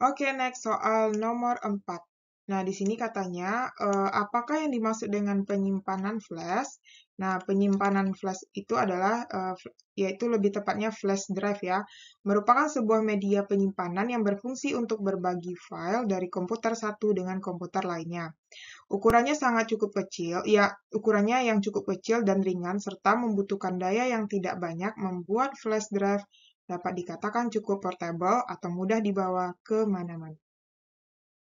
Oke, okay, next soal nomor 4. Nah, di sini katanya, uh, apakah yang dimaksud dengan penyimpanan flash? Nah, penyimpanan flash itu adalah, uh, yaitu lebih tepatnya flash drive ya, merupakan sebuah media penyimpanan yang berfungsi untuk berbagi file dari komputer satu dengan komputer lainnya. Ukurannya sangat cukup kecil, ya, ukurannya yang cukup kecil dan ringan, serta membutuhkan daya yang tidak banyak membuat flash drive dapat dikatakan cukup portable atau mudah dibawa ke mana-mana.